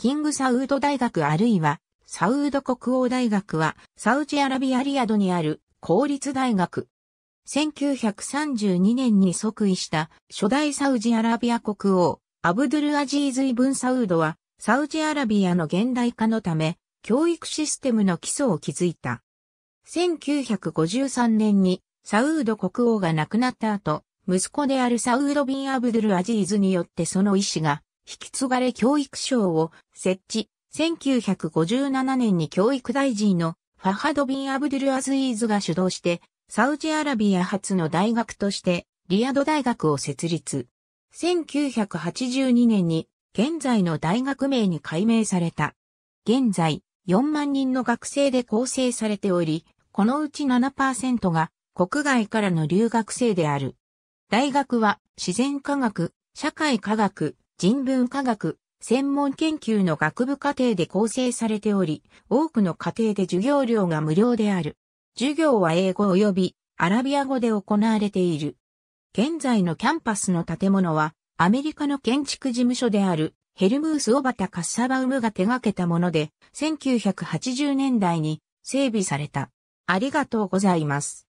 キングサウード大学あるいは、サウード国王大学は、サウジアラビアリアドにある公立大学。1932年に即位した初代サウジアラビア国王、アブドゥルアジーズ・イブン・サウードは、サウジアラビアの現代化のため、教育システムの基礎を築いた。1953年にサウード国王が亡くなった後、息子であるサウード・ビン・アブドゥル・アジーズによってその意志が引き継がれ教育省を設置、1957年に教育大臣のファハドビン・アブドゥル・アズイーズが主導して、サウジアラビア初の大学として、リアド大学を設立。1982年に、現在の大学名に改名された。現在、4万人の学生で構成されており、このうち7%が国外からの留学生である。大学は自然科学、社会科学、人文科学、専門研究の学部課程で構成されており、多くの課程で授業料が無料である。授業は英語及びアラビア語で行われている。現在のキャンパスの建物は、アメリカの建築事務所であるヘルムース・オバタ・カッサバウムが手掛けたもので、1980年代に整備された。ありがとうございます。